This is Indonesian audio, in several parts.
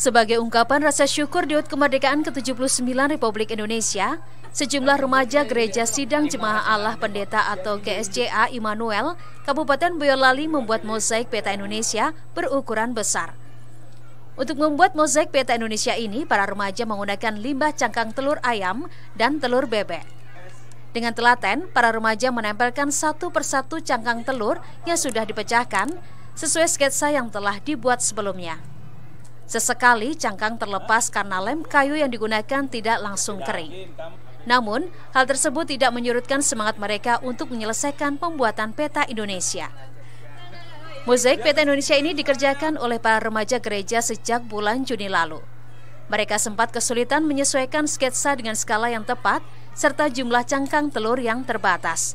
Sebagai ungkapan rasa syukur di kemerdekaan ke-79 Republik Indonesia, sejumlah remaja Gereja Sidang Jemaah Allah Pendeta atau GSJA Immanuel, Kabupaten Boyolali membuat mozaik peta Indonesia berukuran besar. Untuk membuat mozaik peta Indonesia ini, para remaja menggunakan limbah cangkang telur ayam dan telur bebek. Dengan telaten, para remaja menempelkan satu persatu cangkang telur yang sudah dipecahkan sesuai sketsa yang telah dibuat sebelumnya. Sesekali cangkang terlepas karena lem kayu yang digunakan tidak langsung kering. Namun, hal tersebut tidak menyurutkan semangat mereka untuk menyelesaikan pembuatan peta Indonesia. Mozaik peta Indonesia ini dikerjakan oleh para remaja gereja sejak bulan Juni lalu. Mereka sempat kesulitan menyesuaikan sketsa dengan skala yang tepat serta jumlah cangkang telur yang terbatas.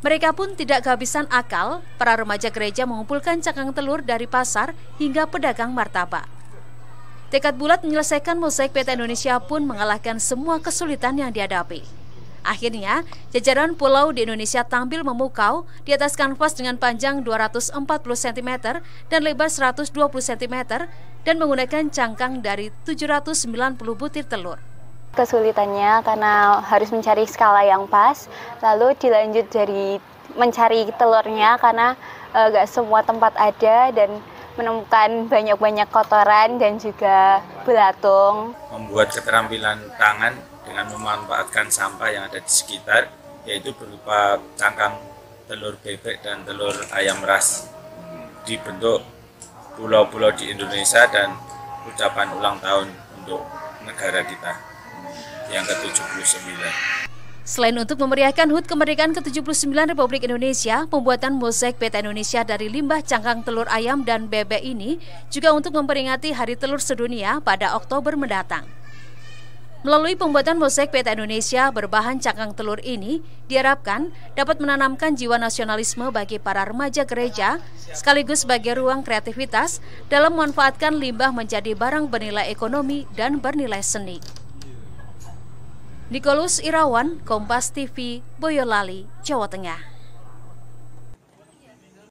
Mereka pun tidak kehabisan akal, para remaja gereja mengumpulkan cangkang telur dari pasar hingga pedagang martabak. Tekad bulat menyelesaikan mosaik peta Indonesia pun mengalahkan semua kesulitan yang dihadapi. Akhirnya, jajaran pulau di Indonesia tampil memukau di atas kanvas dengan panjang 240 cm dan lebar 120 cm dan menggunakan cangkang dari 790 butir telur. Kesulitannya karena harus mencari skala yang pas, lalu dilanjut dari mencari telurnya karena eh, nggak e, semua tempat ada dan menemukan banyak-banyak kotoran dan juga belatung. Membuat keterampilan tangan dengan memanfaatkan sampah yang ada di sekitar, yaitu berupa cangkang telur bebek dan telur ayam ras dibentuk pulau-pulau di Indonesia dan ucapan ulang tahun untuk negara kita yang ke-79. Selain untuk memeriahkan HUT kemerdekaan ke-79 Republik Indonesia, pembuatan mozaik PT Indonesia dari limbah cangkang telur ayam dan bebek ini juga untuk memperingati Hari Telur Sedunia pada Oktober mendatang. Melalui pembuatan mozaik PT Indonesia berbahan cangkang telur ini, diharapkan dapat menanamkan jiwa nasionalisme bagi para remaja gereja, sekaligus sebagai ruang kreativitas dalam memanfaatkan limbah menjadi barang bernilai ekonomi dan bernilai seni. Nikolus Irawan, Kompas TV, Boyolali, Jawa Tengah.